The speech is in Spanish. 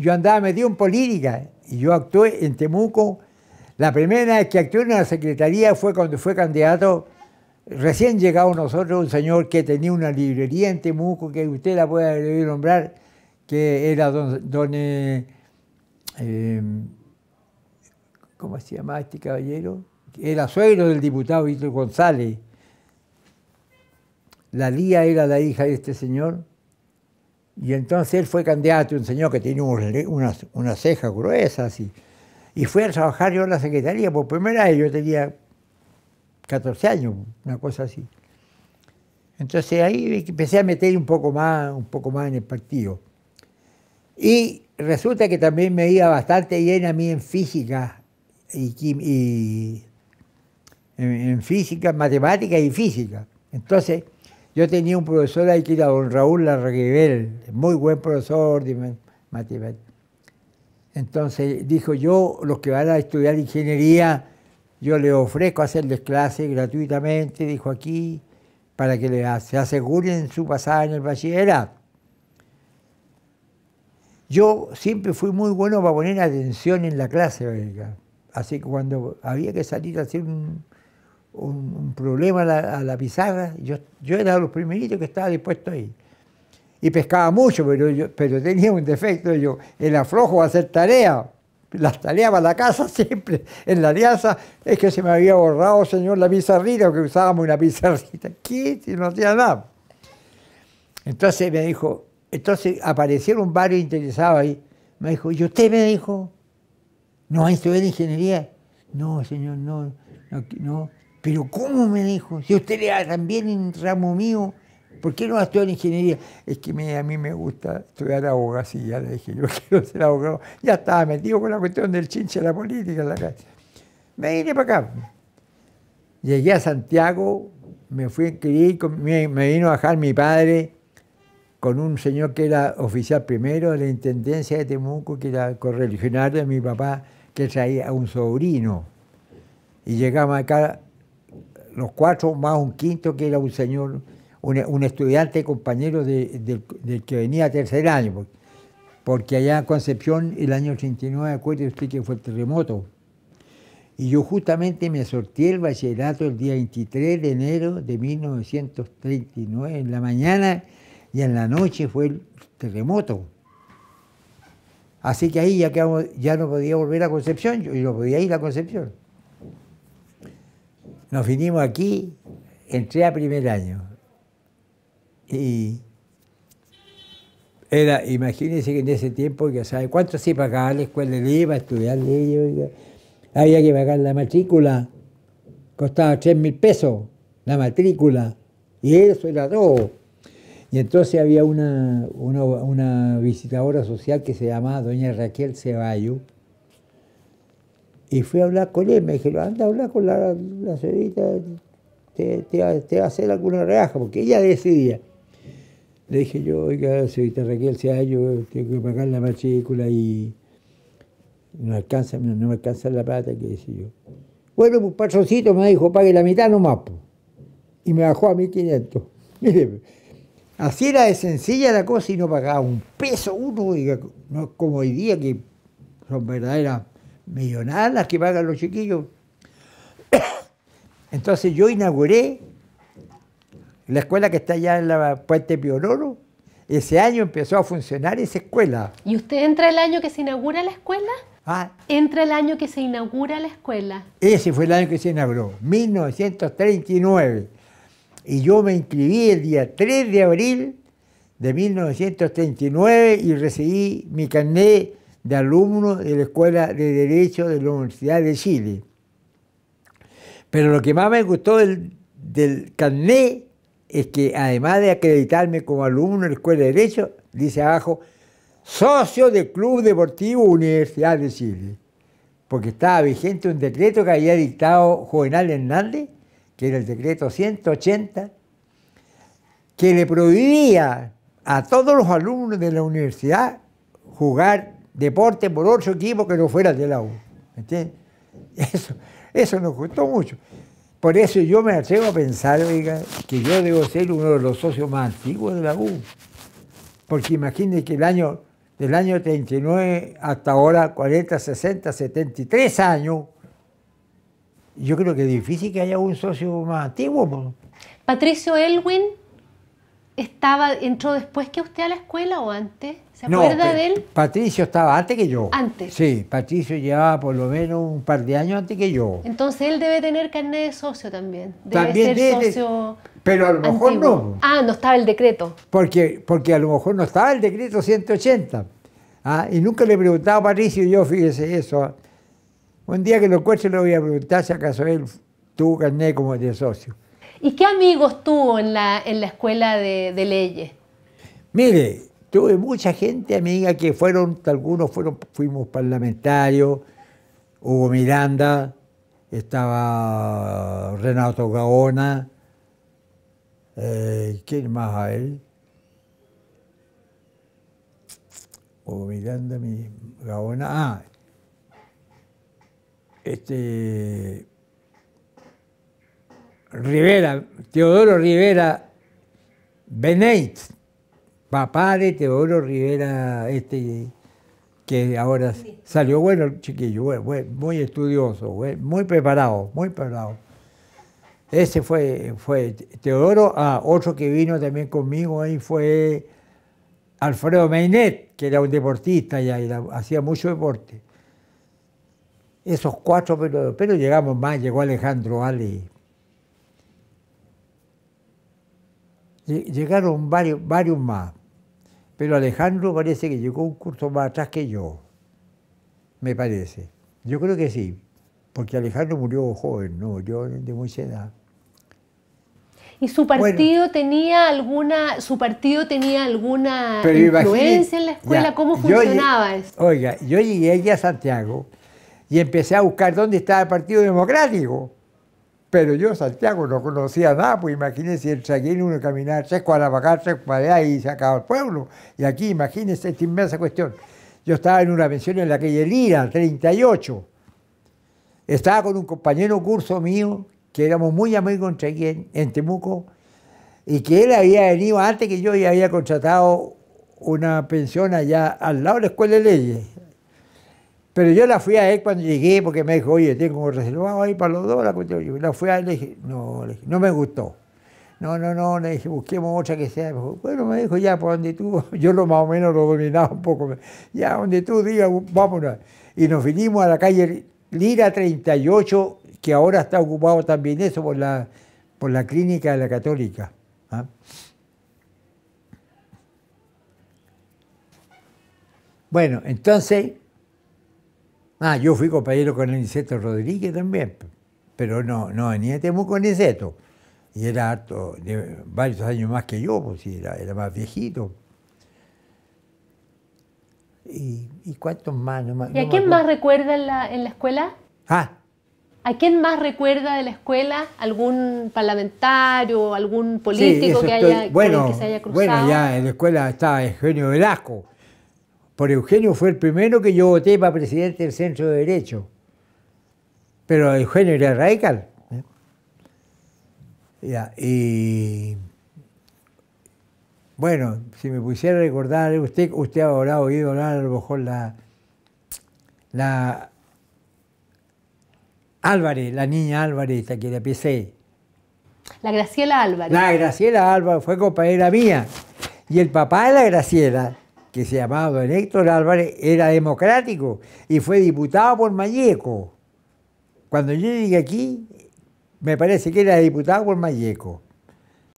yo andaba metido en política y yo actué en Temuco. La primera vez que actué en la secretaría fue cuando fue candidato, recién llegado nosotros, un señor que tenía una librería en Temuco, que usted la puede nombrar, que era don, eh, em, ¿cómo se llama este caballero? Era suegro del diputado Víctor González. La Lía era la hija de este señor. Y entonces él fue candidato, un señor que tenía unas, unas cejas gruesas y, y a trabajar yo en la secretaría por primera vez, yo tenía 14 años, una cosa así. Entonces ahí empecé a meter un poco más, un poco más en el partido. Y resulta que también me iba bastante bien a mí en física y, y en, física, matemática y física. Entonces yo tenía un profesor ahí que era don Raúl Larraguibel, muy buen profesor dime, Entonces dijo, yo, los que van a estudiar ingeniería, yo les ofrezco hacerles clases gratuitamente, dijo aquí, para que se aseguren su pasada en el bachillerato. Yo siempre fui muy bueno para poner atención en la clase, así que cuando había que salir a hacer un, un, problema a la, pizarra, yo, yo era de los primeritos que estaba dispuesto ahí Y pescaba mucho, pero, yo, pero tenía un defecto, yo aflojo aflojo a hacer tarea Las tareas para la casa siempre, en la alianza, es que se me había borrado, señor, la pizarrita, o que usábamos una pizarrita. ¿Qué? no hacía nada. Entonces me dijo, entonces aparecieron barrio interesado ahí. Me dijo, ¿y usted me dijo? ¿No va a estudiar ingeniería? No, señor, no, no pero ¿cómo me dijo? Si usted le da también en ramo mío, ¿por qué no va a estudiar ingeniería? Es que a mí me gusta estudiar abogacía, le dije, yo quiero ser abogado. Ya estaba metido con la cuestión del chinche de la política la Me vine para acá. Llegué a Santiago, me fui a inscribir, me, vino a bajar mi padre con un señor que era oficial primero de la Intendencia de Temuco, que era correligionario de mi papá, que traía a un sobrino. Y llegamos acá los cuatro, más un quinto que era un señor, un, estudiante compañero del que venía tercer año, pues. porque allá en Concepción el año 89, acuérdese que fue el terremoto. Y yo justamente me sorteé el bachillerato el día 23 de enero de 1939, en la mañana y en la noche fue el terremoto. Así que ahí ya, ya no podía volver a Concepción, yo no podía ir a Concepción. Nos vinimos aquí, entré a primer año. Y era, imagínense que en ese tiempo, ya sabe, ¿cuánto se pagaba la escuela de IVA, estudiar ley? Había que pagar la matrícula, costaba tres mil pesos la matrícula, y eso era todo. Y entonces había una, una visitadora social que se llamaba doña Raquel Ceballo, y fui a hablar con él, me dije, anda a hablar con la, señorita, te, va a hacer alguna reaja, porque ella decidía. Le dije yo, oiga, señorita Raquel, si hay, yo tengo que pagar la matrícula y no, alcanza, no, me alcanza la plata, qué decía yo. Bueno, pues patrocito me dijo, pague la mitad nomás. más Y me bajó a 1500. Mire, así era de sencilla la cosa y no pagaba un peso uno, no como hoy día que son verdaderas millonadas que pagan los chiquillos. Entonces yo inauguré la escuela que está allá en la Puente Piororo Ese año empezó a funcionar esa escuela. ¿Y usted entra el año que se inaugura la escuela? Ah. Entra el año que se inaugura la escuela. Ese fue el año que se inauguró, 1939. Y yo me inscribí el día 3 de abril de 1939 y recibí mi carnet de alumnos de la Escuela de Derecho de la Universidad de Chile. Pero lo que más me gustó del, del carnet es que además de acreditarme como alumno de la Escuela de Derecho, dice abajo, socio del Club Deportivo Universidad de Chile, porque estaba vigente un decreto que había dictado Juvenal Hernández, que era el decreto 180, que le prohibía a todos los alumnos de la universidad jugar deporte por otro equipo que no fuera de la U. ¿entiendes? Eso, eso nos costó mucho. Por eso yo me atrevo a pensar, oiga, que yo debo ser uno de los socios más antiguos de la U. Porque imagínense que el año, del año 39 hasta ahora, 40, 60, 73 años, yo creo que es difícil que haya un socio más antiguo. Patricio Elwin estaba, entró después que usted a la escuela o antes? ¿Se acuerda de él? Patricio estaba antes que yo. Antes. Sí, Patricio llevaba por lo menos un par de años antes que yo. Entonces él debe tener carnet de socio también. Debe también ser socio. pero a lo mejor no. Ah, no estaba el decreto. Porque, porque a lo mejor no estaba el decreto 180. ¿ah? Y nunca le he preguntado a Patricio, yo fíjese eso. Un día que lo encuentre le voy a preguntar si acaso él tuvo carnet como de socio. ¿Y qué amigos tuvo en la, en la escuela de, leyes? Mire, tuve mucha gente amiga que fueron, algunos fuimos parlamentarios, Hugo Miranda, estaba Renato Gaona, eh, ¿quién más a él? Hugo Miranda, mi, Gaona, ah, este, Rivera, Teodoro Rivera Benet papá de Teodoro Rivera, este que ahora salió bueno el chiquillo, muy estudioso, muy preparado, muy preparado. Ese fue, fue Teodoro, a ah, otro que vino también conmigo ahí fue Alfredo Meinet, que era un deportista y hacía mucho deporte. Esos cuatro, pero, pero llegamos más, llegó Alejandro Ali, Llegaron varios, más, pero Alejandro parece que llegó un curso más atrás que yo, me parece. Yo creo que sí, porque Alejandro murió joven, no yo de muy edad. ¿Y su partido tenía alguna, su partido tenía alguna influencia en la escuela? ¿Cómo funcionaba eso? Oiga, yo llegué aquí a Santiago y empecé a buscar dónde estaba el Partido Democrático. Pero yo Santiago no conocía nada, pues imagínense el aquí uno caminaba tres cuadras para acá, tres cuadras allá y se acaba el pueblo. Y aquí, imagínense esta inmensa cuestión. Yo estaba en una pensión en la calle Lira, 38. Estaba con un compañero curso mío, que éramos muy amigos entre quien, en Temuco, y que él había venido antes que yo y había contratado una pensión allá al lado de la Escuela de Leyes, pero yo la fui a él cuando llegué porque me dijo, oye, tengo reservado ahí para los dos. La, fui a él y le dije, no, no me gustó. No, no, no, le dije, busquemos otra que sea Bueno, me dijo, ya, por donde tú, yo lo más o menos lo dominaba un poco. Ya, donde tú digas, vámonos. Y nos vinimos a la calle Lira 38, que ahora está ocupado también eso por la, por la clínica de la católica. ¿ah? Bueno, entonces Ah, yo fui compañero con el Niceto Rodríguez también, pero no, no venía de Temuco con Y era harto, de varios años más que yo, pues era, era más viejito. ¿Y, cuántos más? ¿Y a quién más recuerda en la, escuela? Ah. ¿A quién más recuerda de la escuela? ¿Algún parlamentario, algún político que, haya, que se haya cruzado? Bueno, ya en la escuela estaba Eugenio Velasco por Eugenio fue el primero que yo voté para presidente del centro de derecho. Pero Eugenio era radical. ¿eh? Ya, y bueno, si me pusiera recordar, usted, usted habrá oído hablar a lo mejor la, la Álvarez, la niña Álvarez, esta que la PC. La Graciela Álvarez. La Graciela Álvarez fue compañera mía. Y el papá de la Graciela que se llamaba don Héctor Álvarez, era democrático y fue diputado por Mayeco. Cuando yo llegué aquí, me parece que era diputado por Mayeco.